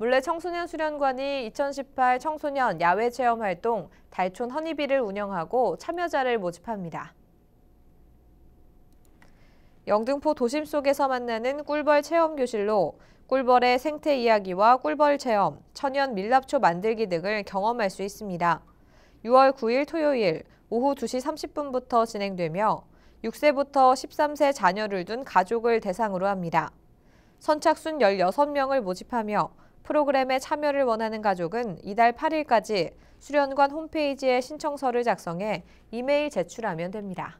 물레 청소년 수련관이 2018 청소년 야외 체험 활동 달촌 허니비를 운영하고 참여자를 모집합니다. 영등포 도심 속에서 만나는 꿀벌 체험 교실로 꿀벌의 생태 이야기와 꿀벌 체험, 천연 밀랍초 만들기 등을 경험할 수 있습니다. 6월 9일 토요일 오후 2시 30분부터 진행되며 6세부터 13세 자녀를 둔 가족을 대상으로 합니다. 선착순 16명을 모집하며 프로그램에 참여를 원하는 가족은 이달 8일까지 수련관 홈페이지에 신청서를 작성해 이메일 제출하면 됩니다.